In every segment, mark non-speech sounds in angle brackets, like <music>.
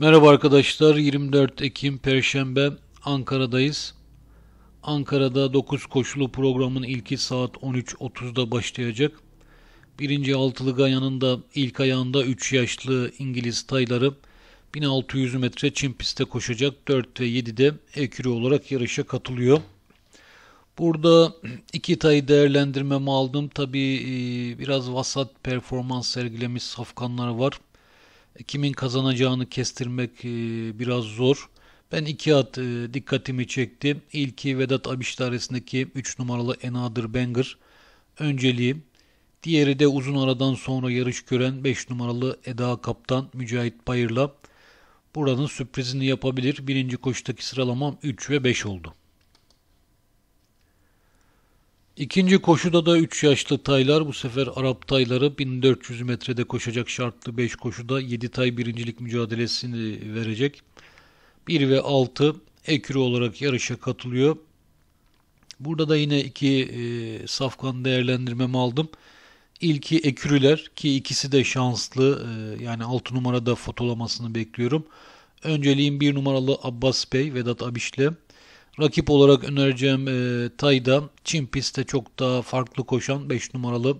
Merhaba arkadaşlar. 24 Ekim Perşembe Ankara'dayız. Ankara'da 9 koşulu programın ilki saat 13.30'da başlayacak. Birinci altılı Gaya'nın ilk ayağında 3 yaşlı İngiliz tayları 1600 metre çim pistte koşacak. 4 ve 7'de ekürü olarak yarışa katılıyor. Burada iki Tay değerlendirmeme aldım. Tabi e, biraz vasat performans sergilemiş safkanlar var kimin kazanacağını kestirmek e, biraz zor. Ben iki at e, dikkatimi çekti. İlki Vedat Abiş'te arasındaki 3 numaralı Enadır Banger önceliği. Diğeri de uzun aradan sonra yarış gören 5 numaralı Eda Kaptan Mücahit Bayır'la buranın sürprizini yapabilir. Birinci koştaki sıralamam 3 ve 5 oldu. İkinci koşuda da 3 yaşlı taylar bu sefer Arap tayları 1400 metrede koşacak şartlı 5 koşuda 7 tay birincilik mücadelesini verecek. 1 ve 6 ekürü olarak yarışa katılıyor. Burada da yine iki e, safkan değerlendirmemi aldım. İlki ekürüler ki ikisi de şanslı e, yani 6 numarada fotolamasını bekliyorum. Önceliğin 1 numaralı Abbas Bey Vedat Abiş'le Rakip olarak önereceğim e, Tay'da Çin pistte çok daha farklı koşan 5 numaralı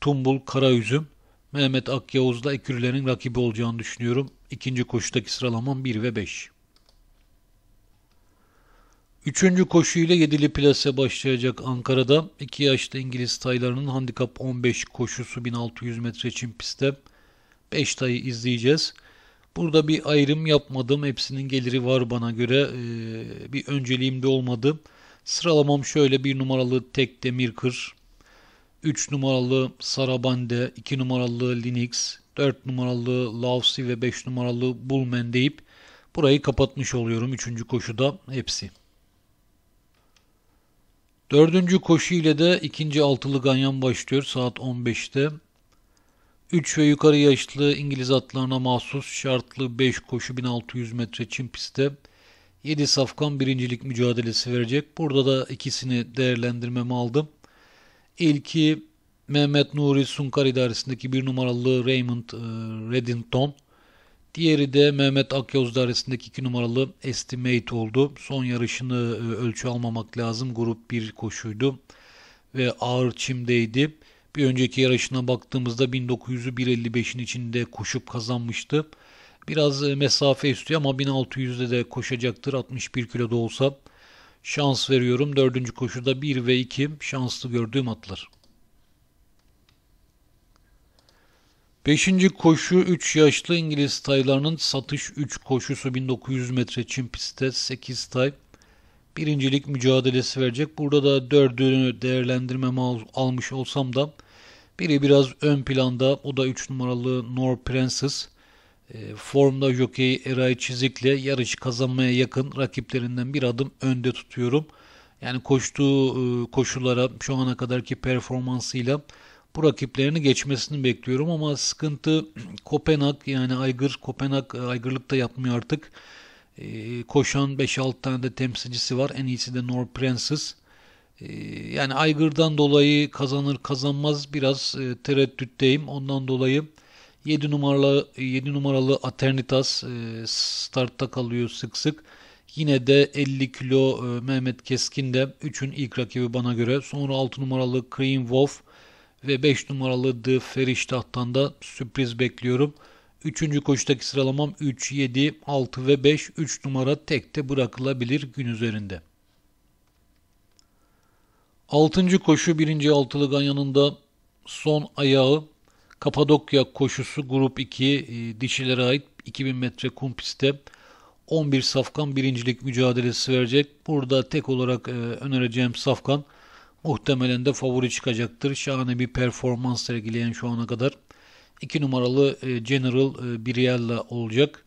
Tumbul Karaüzüm. Mehmet Akyavuz'la Ekürler'in rakibi olacağını düşünüyorum. İkinci koşudaki sıralamam 1 ve 5. Üçüncü koşuyla yedili plase başlayacak Ankara'da. 2 yaşlı İngiliz taylarının handikap 15 koşusu 1600 metre için pistte. 5 tayı izleyeceğiz. Burada bir ayrım yapmadım. Hepsinin geliri var bana göre. E, bir de olmadı. Sıralamam şöyle. bir numaralı Tek Demir Kır. 3 numaralı Sarabande, iki numaralı Linux, dört numaralı Lausi ve beş numaralı Bullman deyip burayı kapatmış oluyorum 3. koşuda hepsi. Dördüncü koşu ile de ikinci altılı ganyan başlıyor saat 15'te. 3 ve yukarı yaşlı İngiliz atlarına mahsus şartlı 5 koşu 1600 metre çim pistte 7 safkan birincilik mücadelesi verecek. Burada da ikisini değerlendirmemi aldım. İlki Mehmet Nuri Sunkar idaresindeki bir numaralı Raymond e, Reddington. Diğeri de Mehmet Akyol idaresindeki iki numaralı Estimate oldu. Son yarışını e, ölçü almamak lazım. Grup bir koşuydu ve ağır çimdeydi. Bir önceki yarışına baktığımızda 1900'ü 1.55'in içinde koşup kazanmıştı. Biraz e, mesafe istiyor ama 1600'de de koşacaktır 61 kilo da olsa. Şans veriyorum. Dördüncü koşuda 1 ve 2 şanslı gördüğüm atlar. Beşinci koşu 3 yaşlı İngiliz taylarının satış 3 koşusu 1900 metre çim pistte 8 tay birincilik mücadelesi verecek. Burada da dördünü değerlendirmeme al, almış olsam da biri biraz ön planda. O da 3 numaralı Nor Princess. E, formda jockey Eray Çizik'le yarışı kazanmaya yakın rakiplerinden bir adım önde tutuyorum. Yani koştuğu e, koşullara şu ana kadarki performansıyla bu rakiplerini geçmesini bekliyorum ama sıkıntı <clears throat> Kopenhag yani Aygır Kopenhag e, Aygırlık da yapmıyor artık. Ee, koşan 5-6 tane de temsilcisi var. En iyisi de Nor Princess. Ee, yani Aygır'dan dolayı kazanır kazanmaz biraz e, tereddütteyim. Ondan dolayı 7 numaralı 7 numaralı Aternitas e, startta kalıyor sık sık. Yine de 50 kilo e, Mehmet Keskin de 3'ün ilk rakibi bana göre. Sonra 6 numaralı Cream Wolf ve 5 numaralı The Feriştah'tan da sürpriz bekliyorum. Üçüncü koşudaki sıralamam 3, 7, 6 ve 5. 3 numara tekte bırakılabilir gün üzerinde. Altıncı koşu birinci altılı yanında son ayağı Kapadokya koşusu grup 2 e, dişilere ait 2000 metre kum pistte 11 safkan birincilik mücadelesi verecek. Burada tek olarak e, önereceğim safkan muhtemelen de favori çıkacaktır. Şahane bir performans sergileyen şu ana kadar. 2 numaralı e, General e, Briella olacak.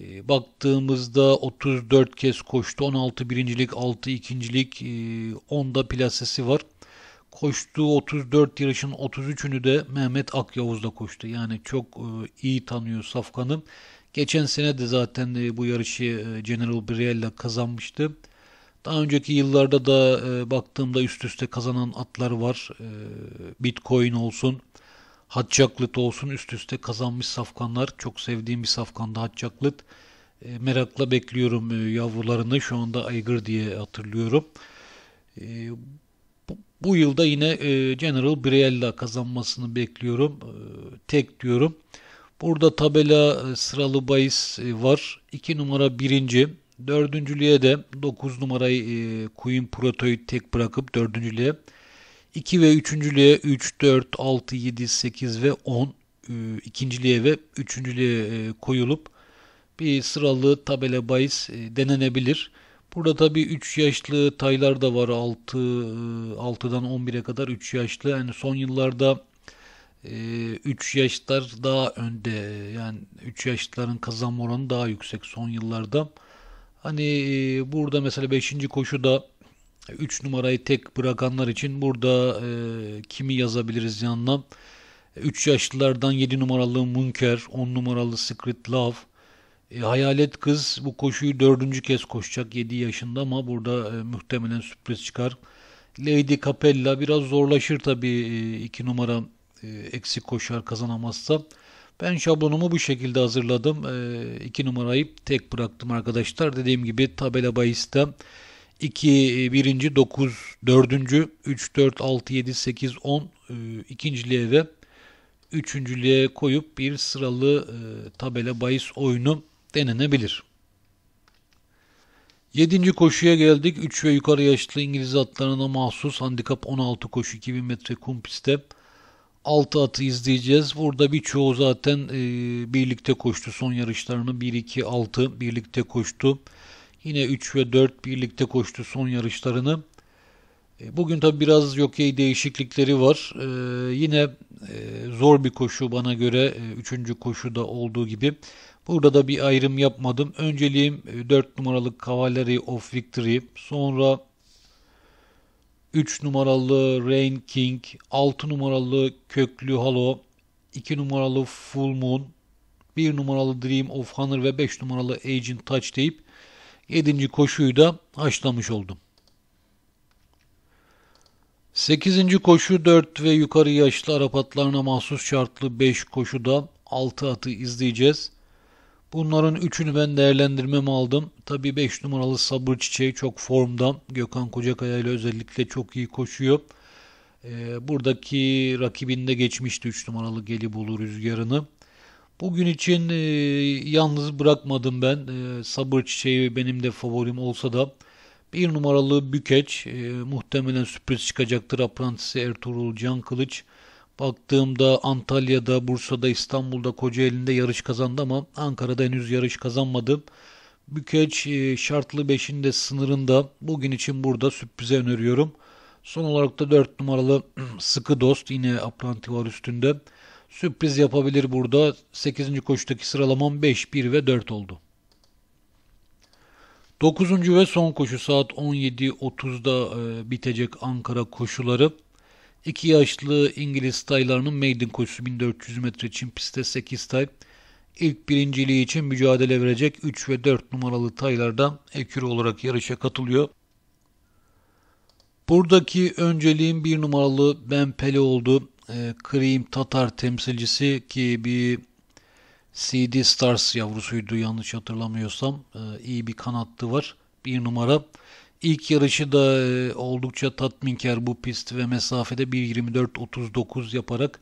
E, baktığımızda 34 kez koştu. 16 birincilik, 6 ikincilik, 10'da plasesi var. Koştuğu 34 yarışın 33'ünü de Mehmet Akyavuz'da koştu. Yani çok iyi tanıyor Safkan'ı. Geçen sene de zaten bu yarışı General Briella kazanmıştı. Daha önceki yıllarda da baktığımda üst üste kazanan atlar var. Bitcoin olsun, Hacı olsun üst üste kazanmış safkanlar. Çok sevdiğim bir safkanda Hacı Aklıt. E, merakla bekliyorum e, yavrularını. Şu anda Aygır diye hatırlıyorum. E, bu, bu yılda yine e, General Briella kazanmasını bekliyorum. E, tek diyorum. Burada tabela e, sıralı bahis e, var. 2 numara birinci. Dördüncülüğe de 9 numarayı e, Queen Proto'yu tek bırakıp dördüncülüğe 2 ve 3.lüğe 3, 4, 6, 7, 8 ve 10 e, ikinciliğe ve üçüncülüğe e, koyulup bir sıralı tabela bahis e, denenebilir. Burada tabii 3 yaşlı taylar da var. 6 6'dan 11'e kadar 3 yaşlı. Yani son yıllarda 3 yaşlar daha önde. Yani 3 yaşlıların kazanma oranı daha yüksek son yıllarda. Hani burada mesela 5. koşuda 3 numarayı tek bırakanlar için burada e, kimi yazabiliriz yanına? 3 yaşlılardan 7 numaralı Munker, 10 numaralı Secret Love, e, Hayalet Kız bu koşuyu dördüncü kez koşacak 7 yaşında ama burada e, muhtemelen sürpriz çıkar. Lady Capella biraz zorlaşır tabii 2 e, numara e, eksik koşar kazanamazsa. Ben şablonumu bu şekilde hazırladım. 2 e, numarayı tek bıraktım arkadaşlar. Dediğim gibi tabela bahiste 2, 1. 9, 4. 3, 4, 6, 7, 8, 10 ikinciliğe ve üçüncülüğe koyup bir sıralı e, tabela bahis oyunu denenebilir. Yedinci koşuya geldik. 3 ve yukarı yaşlı İngiliz atlarına mahsus handikap 16 koşu 2000 metre kum pistte. 6 atı izleyeceğiz. Burada birçoğu zaten e, birlikte koştu son yarışlarını. 1-2-6 birlikte koştu. Yine 3 ve 4 birlikte koştu son yarışlarını. E, bugün tabi biraz yokey değişiklikleri var. Ee, yine e, zor bir koşu bana göre. E, üçüncü koşuda olduğu gibi. Burada da bir ayrım yapmadım. Önceliğim e, 4 numaralık Cavalry of Victory. Sonra 3 numaralı Rain King. 6 numaralı Köklü Halo. 2 numaralı Full Moon. 1 numaralı Dream of Honor ve 5 numaralı Agent Touch deyip 7. koşuyu da haşlamış oldum. 8. koşu 4 ve yukarı yaşlı Arap atlarına mahsus şartlı 5 koşuda 6 atı izleyeceğiz. Bunların üçünü ben değerlendirmemi aldım. Tabi 5 numaralı Sabır Çiçeği çok formda. Gökhan Kocakaya ile özellikle çok iyi koşuyor. Ee, buradaki rakibinde geçmişti 3 numaralı Gelibolu Rüzgarını. Bugün için e, yalnız bırakmadım ben. E, sabır çiçeği benim de favorim olsa da bir numaralı Bükeç e, muhtemelen sürpriz çıkacaktır. Apprentice Ertuğrul Can Kılıç. Baktığımda Antalya'da, Bursa'da, İstanbul'da, Kocaeli'nde yarış kazandı ama Ankara'da henüz yarış kazanmadı. Bükeç e, şartlı 5'in de sınırında. Bugün için burada sürprize öneriyorum. Son olarak da 4 numaralı <clears throat> Sıkı Dost yine apprentice var üstünde. Sürpriz yapabilir burada. 8. koşudaki sıralamam 5, 1 ve 4 oldu. 9. ve son koşu saat 17.30'da e, bitecek Ankara koşuları. İki yaşlı İngiliz taylarının maiden koşusu 1400 metre için pistte 8 tay. İlk birinciliği için mücadele verecek 3 ve 4 numaralı Taylarda ekür olarak yarışa katılıyor. Buradaki önceliğin bir numaralı Ben Pele oldu e, Tatar temsilcisi ki bir CD Stars yavrusuydu yanlış hatırlamıyorsam. Ee, iyi bir kanattı var. Bir numara. İlk yarışı da e, oldukça tatminkar bu pist ve mesafede 1.24.39 yaparak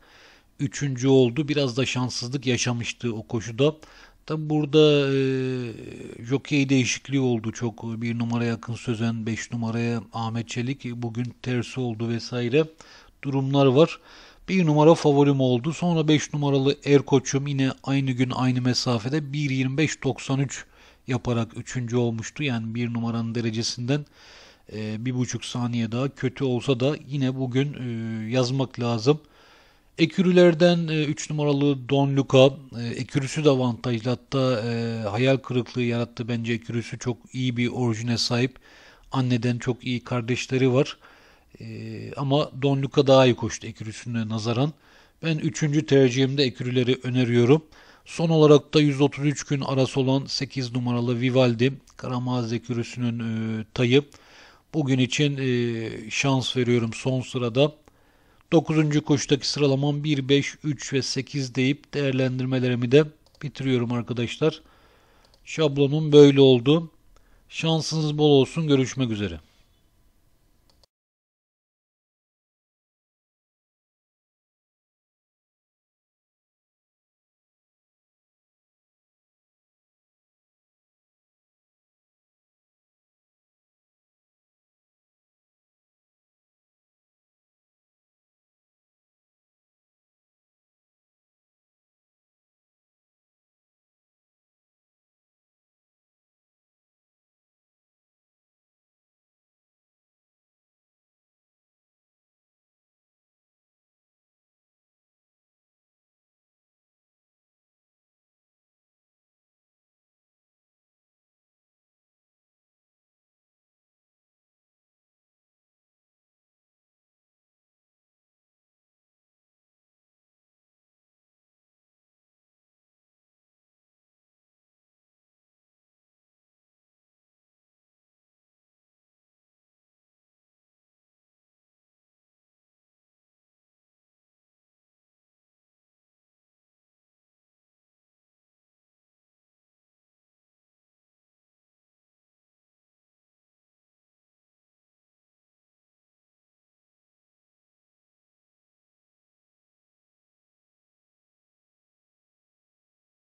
üçüncü oldu. Biraz da şanssızlık yaşamıştı o koşuda. Tabi burada e, jokey değişikliği oldu çok. Bir numara yakın Sözen, beş numaraya Ahmet Çelik. Bugün tersi oldu vesaire. Durumlar var. Bir numara favorim oldu. Sonra 5 numaralı Erkoç'um yine aynı gün aynı mesafede 1.25.93 yaparak 3. olmuştu. Yani 1 numaranın derecesinden e, bir buçuk saniye daha kötü olsa da yine bugün e, yazmak lazım. Ekürülerden 3 e, numaralı Don Luca, ekürüsü de avantajlı hatta hayal kırıklığı yarattı bence ekürüsü çok iyi bir orijine sahip. Anneden çok iyi kardeşleri var. E, ama Don Luca daha iyi koştu ekürüsüne nazaran. Ben üçüncü tercihimde ekürüleri öneriyorum. Son olarak da 133 gün arası olan 8 numaralı Vivaldi Karamaz ekürüsünün e, tayı. Bugün için e, şans veriyorum son sırada. 9. koştaki sıralamam 1, 5, 3 ve 8 deyip değerlendirmelerimi de bitiriyorum arkadaşlar. Şablonum böyle oldu. Şansınız bol olsun. Görüşmek üzere.